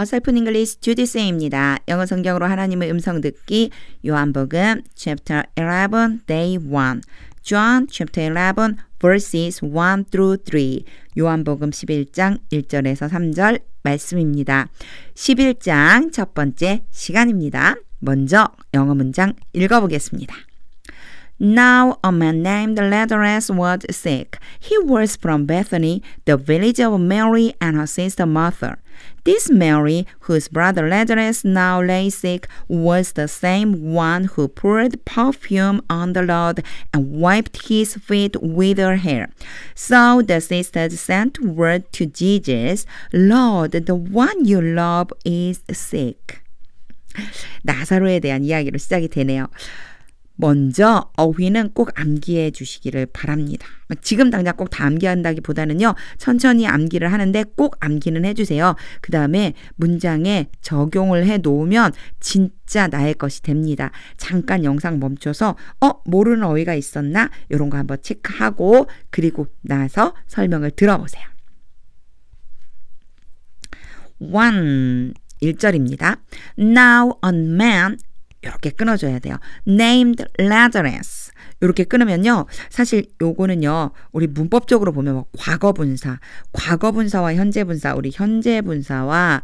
어설픈 잉글리시 주디스입니다. 영어 성경으로 하나님의 음성 듣기 요한복음 chapter 11 day 1 John chapter 11 verses 1 through 3 요한복음 11장 1절에서 3절 말씀입니다. 11장 첫 번째 시간입니다. 먼저 영어 문장 읽어보겠습니다. Now a man named Lazarus was sick. He was from Bethany, the village of Mary and her sister Martha. This Mary, whose brother Lazarus now lay sick, was the same one who poured perfume on the Lord and wiped his feet with her hair. So the sisters sent word to Jesus, Lord, the one you love is sick. 나사로에 대한 이야기로 시작이 되네요. 먼저 어휘는 꼭 암기해 주시기를 바랍니다. 지금 당장 꼭 다 암기한다기 보다는요, 천천히 암기를 하는데 꼭 암기는 해주세요. 그 다음에 문장에 적용을 해 놓으면 진짜 나의 것이 됩니다. 잠깐 영상 멈춰서, 어, 모르는 어휘가 있었나? 이런 거 한번 체크하고, 그리고 나서 설명을 들어보세요. 1. 1절입니다. Now a man 이렇게 끊어줘야 돼요. named l a z a r s 이렇게 끊으면요. 사실 요거는요. 우리 문법적으로 보면 뭐 과거 분사, 과거 분사와 현재 분사, 우리 현재 분사와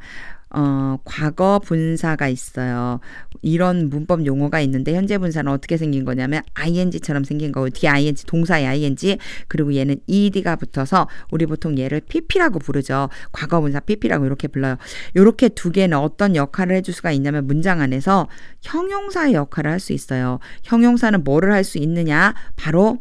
어, 과거 분사가 있어요. 이런 문법 용어가 있는데 현재 분사는 어떻게 생긴 거냐면 ing처럼 생긴 거고 뒤에 ing 동사에 ing 그리고 얘는 ed가 붙어서 우리 보통 얘를 pp라고 부르죠. 과거 분사 pp라고 이렇게 불러요. 이렇게 두 개는 어떤 역할을 해줄 수가 있냐면 문장 안에서 형용사의 역할을 할 수 있어요. 형용사는 뭐를 할 수 있느냐? 바로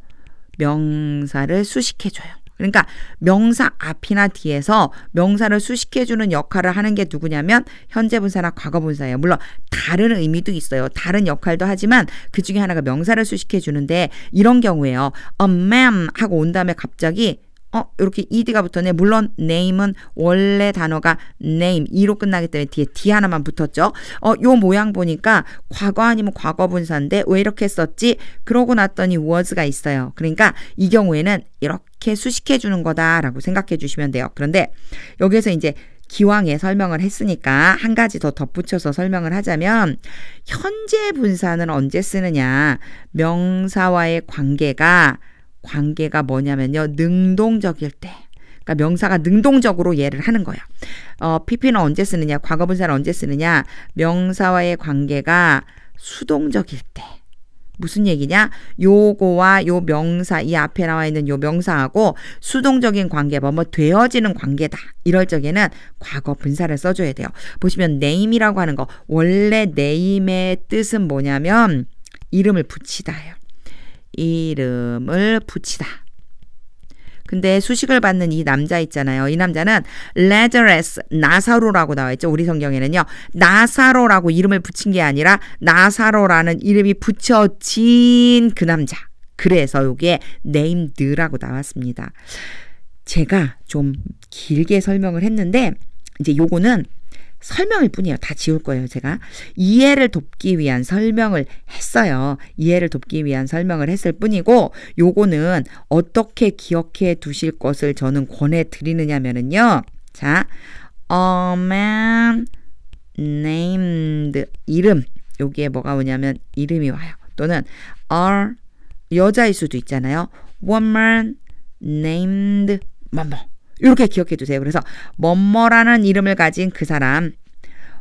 명사를 수식해줘요. 그러니까 명사 앞이나 뒤에서 명사를 수식해주는 역할을 하는 게 누구냐면 현재 분사나 과거 분사예요. 물론 다른 의미도 있어요. 다른 역할도 하지만 그 중에 하나가 명사를 수식해주는데 이런 경우에요. a man 하고 온 다음에 갑자기 어, 이렇게 ed가 붙었네. 물론 name은 원래 단어가 name 이로 끝나기 때문에 뒤에 d 하나만 붙었죠. 어, 요 모양 보니까 과거 아니면 과거 분사인데 왜 이렇게 썼지? 그러고 났더니 was가 있어요. 그러니까 이 경우에는 이렇게 이렇게 수식해 주는 거다라고 생각해 주시면 돼요. 그런데 여기에서 이제 기왕에 설명을 했으니까 한 가지 더 덧붙여서 설명을 하자면 현재 분사는 언제 쓰느냐 명사와의 관계가 관계가 뭐냐면요 능동적일 때 그러니까 명사가 능동적으로 예를 하는 거예요 어, PP는 언제 쓰느냐, 과거분사는 언제 쓰느냐, 명사와의 관계가 수동적일 때. 무슨 얘기냐? 요거와 요 명사 이 앞에 나와 있는 요 명사하고 수동적인 관계 뭐뭐 뭐 되어지는 관계다. 이럴 적에는 과거 분사를 써줘야 돼요. 보시면 네임이라고 하는 거 원래 네임의 뜻은 뭐냐면 이름을 붙이다예요. 이름을 붙이다. 근데 수식을 받는 이 남자 있잖아요. 이 남자는 레저레스 나사로라고 나와 있죠. 우리 성경에는요. 나사로라고 이름을 붙인 게 아니라 나사로라는 이름이 붙여진 그 남자. 그래서 여기에 네임드라고 나왔습니다. 제가 좀 길게 설명을 했는데 이제 요거는 설명일 뿐이에요. 다 지울 거예요, 제가. 이해를 돕기 위한 설명을 했어요. 이해를 돕기 위한 설명을 했을 뿐이고, 요거는 어떻게 기억해 두실 것을 저는 권해 드리느냐면은요. 자, a man named 이름. 여기에 뭐가 오냐면 이름이 와요. 또는 a r 여자일 수도 있잖아요. woman named 뭐뭐. 뭐. 이렇게 기억해 주세요. 그래서 멋머라는 이름을 가진 그 사람,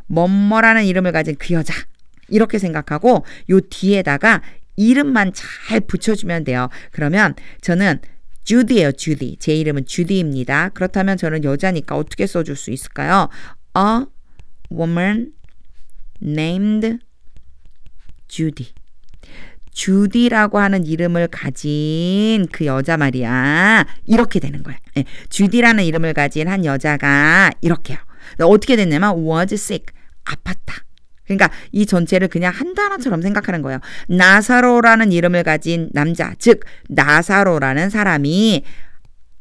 멋머라는 이름을 가진 그 여자 이렇게 생각하고 요 뒤에다가 이름만 잘 붙여주면 돼요. 그러면 저는 주디예요, 주디. 제 이름은 주디입니다. 그렇다면 저는 여자니까 어떻게 써줄 수 있을까요? A woman named Judy. 주디라고 하는 이름을 가진 그 여자 말이야. 이렇게 되는 거야. 예, 주디라는 이름을 가진 한 여자가 이렇게요. 어떻게 됐냐면 was sick. 아팠다. 그러니까 이 전체를 그냥 한 단어처럼 생각하는 거예요. 나사로라는 이름을 가진 남자, 즉 나사로라는 사람이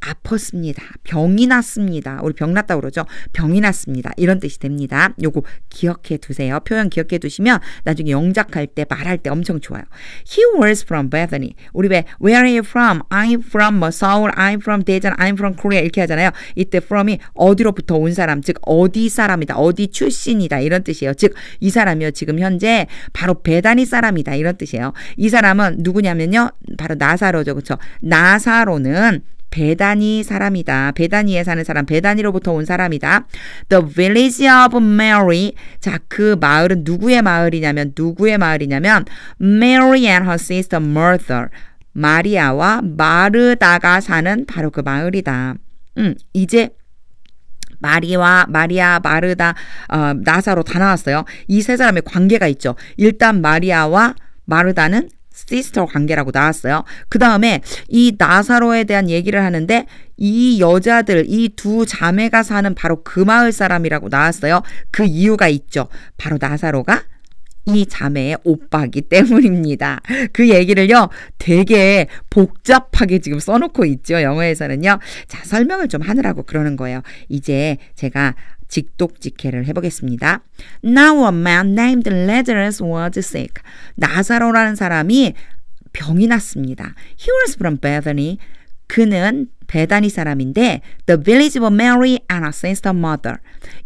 아팠습니다. 병이 났습니다. 우리 병 났다 그러죠. 병이 났습니다. 이런 뜻이 됩니다. 요거 기억해 두세요. 표현 기억해 두시면 나중에 영작할 때 말할 때 엄청 좋아요. He was from Bethany. 우리 왜 Where are you from? I'm from Seoul. 뭐 I'm from 대전. I'm from Korea 이렇게 하잖아요. 이때 from이 어디로부터 온 사람, 즉 어디 사람이다, 어디 출신이다 이런 뜻이에요. 즉 이 사람이요 지금 현재 바로 베다니 사람이다 이런 뜻이에요. 이 사람은 누구냐면요, 바로 나사로죠, 그렇죠? 나사로는 베다니 사람이다. 베다니에 사는 사람, 베다니로부터 온 사람이다. The village of Mary. 자, 그 마을은 누구의 마을이냐면 누구의 마을이냐면 Mary and her sister Martha. 마리아와 마르다가 사는 바로 그 마을이다. 음, 이제 마리와 마리아 마르다 어, 나사로 다 나왔어요. 이 세 사람의 관계가 있죠. 일단 마리아와 마르다는 시스터 관계라고 나왔어요. 그 다음에 이 나사로에 대한 얘기를 하는데 이 여자들, 이 두 자매가 사는 바로 그 마을 사람이라고 나왔어요. 그 이유가 있죠. 바로 나사로가 이 자매의 오빠기 때문입니다. 그 얘기를요, 되게 복잡하게 지금 써놓고 있죠. 영어에서는요. 자, 설명을 좀 하느라고 그러는 거예요. 이제 제가 직독직해를 해보겠습니다. Now a man named Lazarus was sick. 나사로라는 사람이 병이 났습니다. He was from Bethany. 그는 베다니 사람인데 The village of Mary and her sister mother.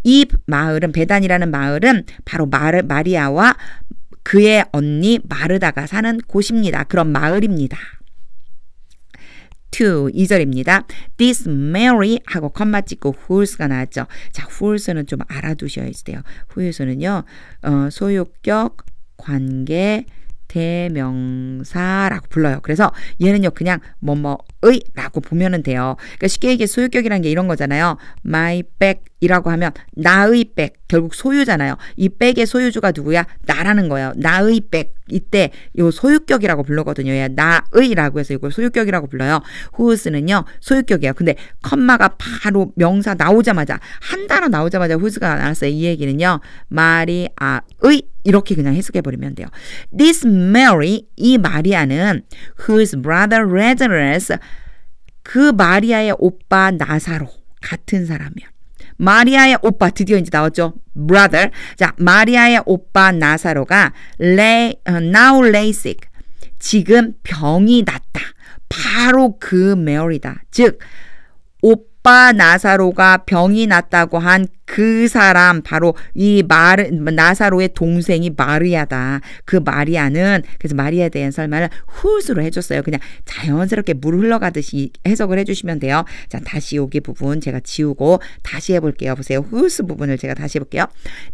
이 마을은 베단이라는 마을은 바로 마르, 마리아와 그의 언니 마르다가 사는 곳입니다. 그런 마을입니다. to 2절입니다. This Mary 하고 컴마 찍고 whose가 나왔죠. 자, whose는 좀 알아두셔야지 돼요. whose는요. 어, 소유격, 관계, 대명사라고 불러요. 그래서 얘는요 그냥 뭐뭐의라고 보면은 돼요. 그러니까 쉽게 얘기해 소유격이라는 게 이런 거잖아요. my 백이라고 하면 나의 백 결국 소유잖아요. 이 백의 소유주가 누구야? 나라는 거예요. 나의 백 이때 요 소유격이라고 불러거든요. 나의라고 해서 이걸 소유격이라고 불러요. 후스는요 소유격이에요. 근데 컴마가 바로 명사 나오자마자 한 단어 나오자마자 후스가 나왔어요. 이 얘기는요 마리아의 이렇게 그냥 해석해 버리면 돼요. This Mary 이 마리아는 whose brother Lazarus 그 마리아의 오빠 나사로 같은 사람이야. 마리아의 오빠 드디어 이제 나왔죠. brother. 자, 마리아의 오빠 나사로가 lay, 어, now lay sick. 지금 병이 났다. 바로 그 메어리다. 즉, 오빠 아빠 나사로가 병이 났다고 한 그 사람 바로 이 마르 나사로의 동생이 마리아다. 그 마리아는 그래서 마리아에 대한 설명을 후스로 해줬어요. 그냥 자연스럽게 물 흘러가듯이 해석을 해주시면 돼요. 자 다시 여기 부분 제가 지우고 다시 해볼게요. 보세요. 후스 부분을 제가 다시 해볼게요.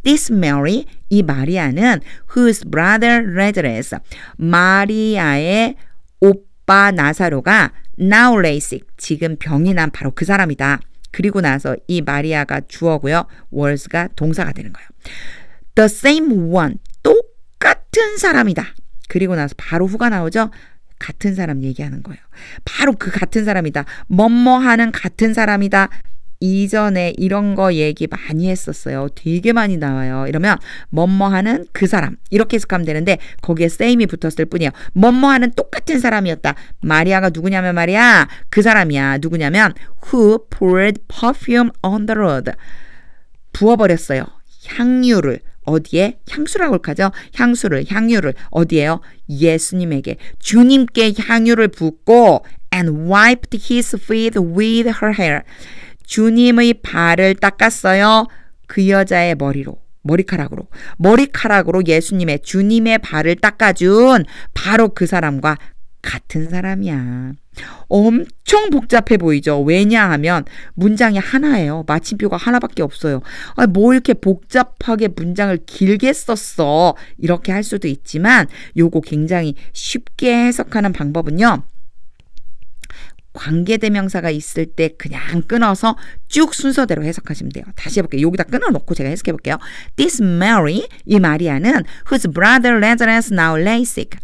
This Mary 이 마리아는 whose brother Lazarus 마리아의 오빠 바나사로가 now LASIK 지금 병이 난 바로 그 사람이다. 그리고 나서 이 마리아가 주어고요. 월스가 동사가 되는 거예요. The same one 똑같은 사람이다. 그리고 나서 바로 후가 나오죠. 같은 사람 얘기하는 거예요. 바로 그 같은 사람이다. 뭐뭐 하는 같은 사람이다. 이전에 이런 거 얘기 많이 했었어요. 되게 많이 나와요. 이러면 뭐뭐하는 그 사람 이렇게 해석하면 되는데 거기에 세임이 붙었을 뿐이에요. 뭐뭐하는 똑같은 사람이었다. 마리아가 누구냐면 말이야 그 사람이야 누구냐면 who poured perfume on the road 부어버렸어요. 향유를 어디에 향수라고 할까죠? 향수를 향유를 어디에요? 예수님에게 주님께 향유를 붓고 and wiped his feet with her hair. 주님의 발을 닦았어요. 그 여자의 머리로, 머리카락으로, 머리카락으로 예수님의 주님의 발을 닦아준 바로 그 사람과 같은 사람이야. 엄청 복잡해 보이죠? 왜냐하면 문장이 하나예요. 마침표가 하나밖에 없어요. 아, 뭐 이렇게 복잡하게 문장을 길게 썼어. 이렇게 할 수도 있지만 요거 굉장히 쉽게 해석하는 방법은요. 관계대명사가 있을 때 그냥 끊어서 쭉 순서대로 해석하시면 돼요. 다시 해볼게요. 여기다 끊어놓고 제가 해석해볼게요. This Mary, 이 마리아는 whose brother Lazarus now lay sick.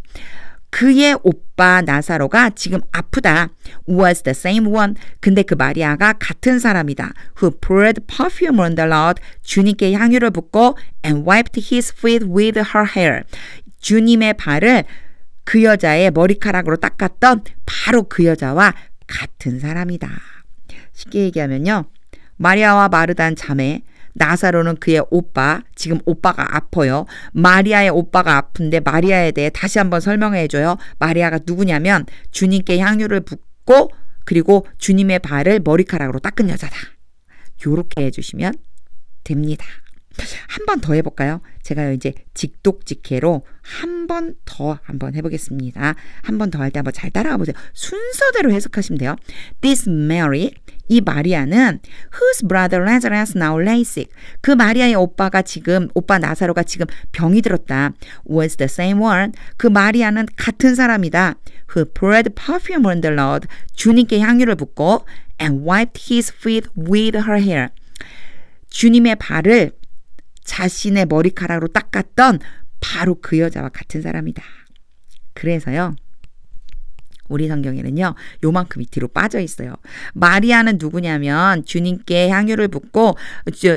그의 오빠 나사로가 지금 아프다. was the same one. 근데 그 마리아가 같은 사람이다. who poured perfume on the Lord. 주님께 향유를 붓고 and wiped his feet with her hair. 주님의 발을 그 여자의 머리카락으로 닦았던 바로 그 여자와 같은 사람이다. 쉽게 얘기하면요. 마리아와 마르단 자매, 나사로는 그의 오빠, 지금 오빠가 아퍼요. 마리아의 오빠가 아픈데 마리아에 대해 다시 한번 설명해 줘요. 마리아가 누구냐면 주님께 향유를 붓고 그리고 주님의 발을 머리카락으로 닦은 여자다. 요렇게 해주시면 됩니다. 한번더 해볼까요? 제가요, 이제 직독직해로 한 번 더 한 번 해보겠습니다. 한 번 더 할 때 한번 잘 따라가 보세요. 순서대로 해석하시면 돼요. This Mary, 이 마리아는 whose brother Lazarus now lay sick. 그 마리아의 오빠가 지금 오빠 나사로가 지금 병이 들었다. was the same one. 그 마리아는 같은 사람이다. who poured perfume on the Lord. 주님께 향유를 붓고 and wiped his feet with her hair. 주님의 발을 자신의 머리카락으로 닦았던 바로 그 여자와 같은 사람이다. 그래서요. 우리 성경에는요, 요만큼이 뒤로 빠져 있어요. 마리아는 누구냐면 주님께 향유를 붓고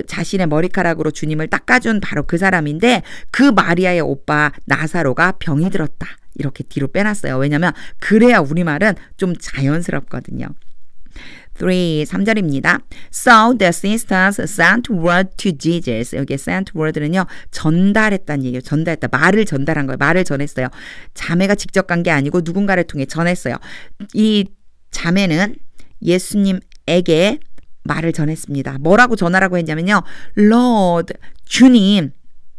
자신의 머리카락으로 주님을 닦아준 바로 그 사람인데 그 마리아의 오빠 나사로가 병이 들었다. 이렇게 뒤로 빼놨어요. 왜냐면 그래야 우리말은 좀 자연스럽거든요. 3, 3절입니다. So the sisters sent word to Jesus. 여기 sent word는요. 전달했다는 얘기예요. 전달했다. 말을 전달한 거예요. 말을 전했어요. 자매가 직접 간 게 아니고 누군가를 통해 전했어요. 이 자매는 예수님에게 말을 전했습니다. 뭐라고 전하라고 했냐면요. Lord, 주님,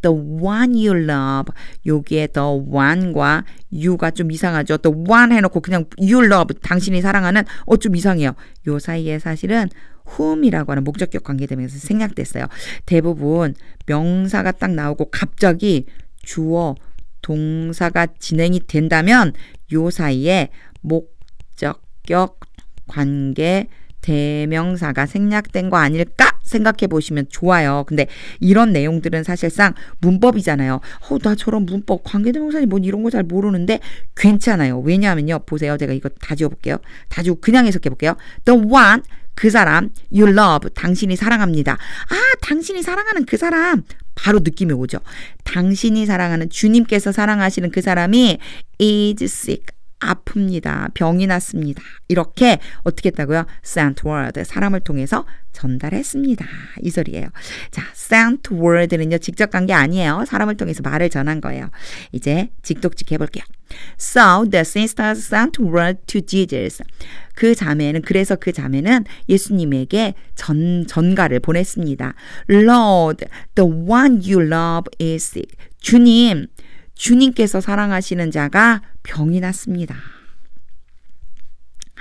the one you love 여기에 the one과 you가 좀 이상하죠. the one 해놓고 그냥 you love 당신이 사랑하는 어좀 이상해요. 요 사이에 사실은 whom이라고 하는 목적격 관계되면서 생략됐어요. 대부분 명사가 딱 나오고 갑자기 주어 동사가 진행이 된다면 요 사이에 목적격 관계 대명사가 생략된 거 아닐까? 생각해 보시면 좋아요. 근데 이런 내용들은 사실상 문법이잖아요. 어, 나 저런 문법, 관계대명사니 뭔 이런 거 잘 모르는데 괜찮아요. 왜냐하면요. 보세요. 제가 이거 다 지워볼게요. 다 지우고 그냥 해석해 볼게요. The one 그 사람 you love 당신이 사랑합니다. 아 당신이 사랑하는 그 사람 바로 느낌이 오죠. 당신이 사랑하는 주님께서 사랑하시는 그 사람이 is sick 아픕니다. 병이 났습니다. 이렇게 어떻게 했다고요? sent word 사람을 통해서 전달했습니다. 이 소리예요. 자, sent word는요. 직접 간 게 아니에요. 사람을 통해서 말을 전한 거예요. 이제 직독직 해볼게요. So the sisters e n t word to Jesus. 그 자매는 그래서 그 자매는 예수님에게 전 전가를 보냈습니다. Lord, the one you love is sick. 주님, 주님께서 사랑하시는 자가 병이 났습니다.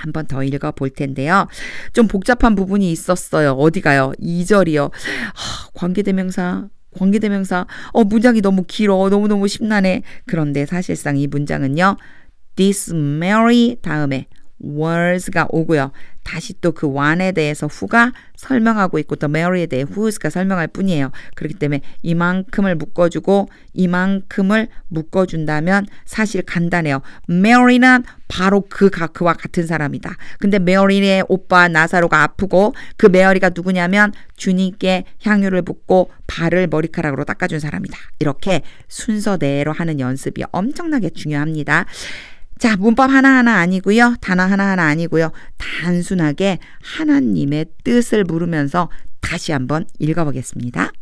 한번 더 읽어 볼 텐데요. 좀 복잡한 부분이 있었어요. 어디가요? 2절이요. 하, 관계대명사 관계대명사 어 문장이 너무 길어 너무너무 심란해 그런데 사실상 이 문장은요 this Mary 다음에 words가 오고요 다시 또 그 완에 대해서 후가 설명하고 있고 또 메리에 대해 후스가 설명할 뿐이에요. 그렇기 때문에 이만큼을 묶어주고 이만큼을 묶어준다면 사실 간단해요. 메리는 바로 그가 그와 같은 사람이다. 근데 메리의 오빠 나사로가 아프고 그 메리가 누구냐면 주님께 향유를 붓고 발을 머리카락으로 닦아준 사람이다. 이렇게 순서대로 하는 연습이 엄청나게 중요합니다. 자, 문법 하나하나 아니고요. 단어 하나하나 아니고요. 단순하게 하나님의 뜻을 물으면서 다시 한번 읽어보겠습니다.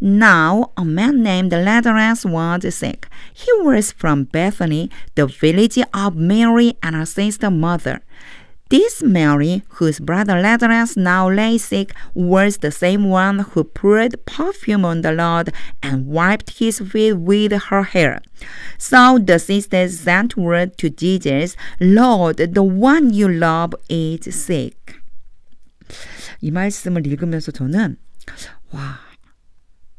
Now a man named Lazarus was sick. He was from Bethany, the village of Mary and her sister mother. This Mary, whose brother Lazarus now lay sick, was the same one who poured perfume on the Lord and wiped his feet with her hair. So the sisters sent word to Jesus, Lord, the one you love is sick. 이 말씀을 읽으면서 저는 와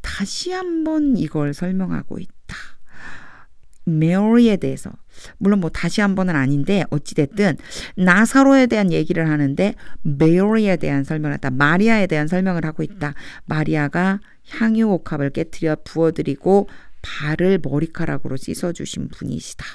다시 한번 이걸 설명하고 있다. 메리에 대해서 물론 뭐 다시 한 번은 아닌데 어찌됐든 나사로에 대한 얘기를 하는데 메리에 대한 설명을 했다. 마리아에 대한 설명을 하고 있다. 마리아가 향유 옥합을 깨뜨려 부어드리고 발을 머리카락으로 씻어주신 분이시다.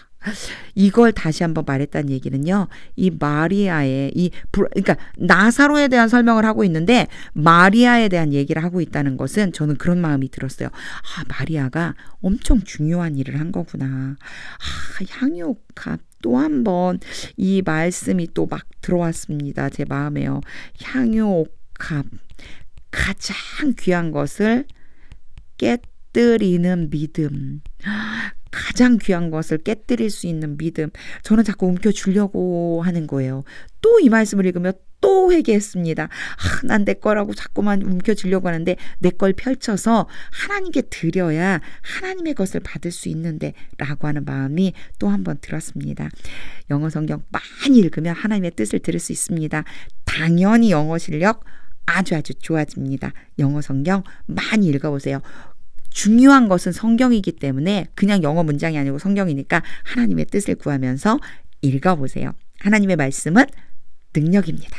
이걸 다시 한번 말했다는 얘기는요. 이 마리아의 이 그러니까 나사로에 대한 설명을 하고 있는데 마리아에 대한 얘기를 하고 있다는 것은 저는 그런 마음이 들었어요. 아, 마리아가 엄청 중요한 일을 한 거구나. 아, 향유값 또한 번 이 말씀이 또 막 들어왔습니다. 제 마음에요. 향유값 가장 귀한 것을 깨뜨리는 믿음. 가장 귀한 것을 깨뜨릴 수 있는 믿음. 저는 자꾸 움켜주려고 하는 거예요. 또 이 말씀을 읽으며 또 회개했습니다. 아, 난 내 거라고 자꾸만 움켜주려고 하는데 내 걸 펼쳐서 하나님께 드려야 하나님의 것을 받을 수 있는데 라고 하는 마음이 또 한 번 들었습니다. 영어 성경 많이 읽으면 하나님의 뜻을 들을 수 있습니다. 당연히 영어 실력 아주 아주 좋아집니다. 영어 성경 많이 읽어보세요. 중요한 것은 성경이기 때문에 그냥 영어 문장이 아니고 성경이니까 하나님의 뜻을 구하면서 읽어보세요. 하나님의 말씀은 능력입니다.